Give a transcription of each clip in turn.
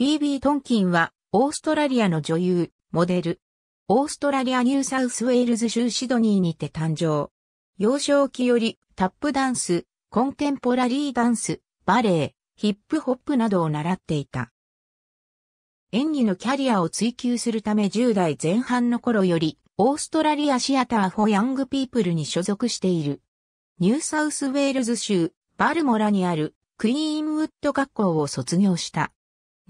フィービー・トンキンは、オーストラリアの女優、モデル。オーストラリア・ニューサウスウェールズ州シドニーにて誕生。幼少期より、タップダンス、コンテンポラリーダンス、バレエ、ヒップホップなどを習っていた。演技のキャリアを追求するため10代前半の頃より、オーストラリアシアター・フォ・ヤング・ピープルに所属している。ニューサウスウェールズ州、バルモラにある、クイーンウッド学校を卒業した。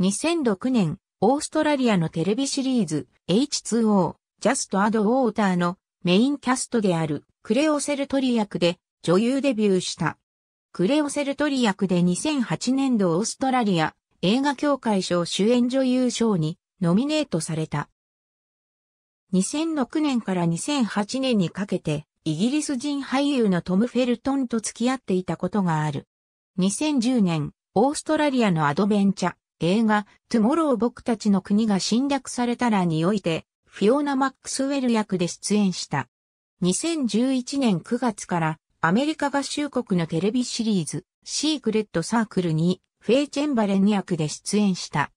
2006年、オーストラリアのテレビシリーズ H2O、Just Add Water のメインキャストであるクレオセルトリ役で女優デビューした。クレオセルトリ役で2008年度オーストラリア映画協会賞主演女優賞にノミネートされた。2006年から2008年にかけてイギリス人俳優のトム・フェルトンと付き合っていたことがある。2010年、オーストラリアのアドベンチャ、映画、トゥモロー僕たちの国が侵略されたらにおいて、フィオナ・マックスウェル役で出演した。2011年9月からアメリカ合衆国のテレビシリーズ、シークレット・サークルにフェイ・チェンバレン役で出演した。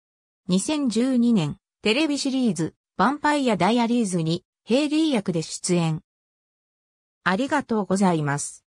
2012年、テレビシリーズ、ヴァンパイア・ダイアリーズにヘイリー役で出演。ありがとうございます。